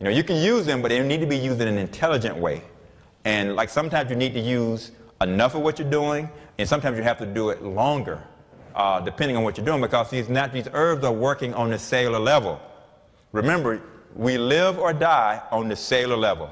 You know, you can use them, but they need to be used in an intelligent way. And like sometimes you need to use enough of what you're doing, and sometimes you have to do it longer, uh, depending on what you're doing, because these these herbs are working on the cellular level. Remember, we live or die on the cellular level.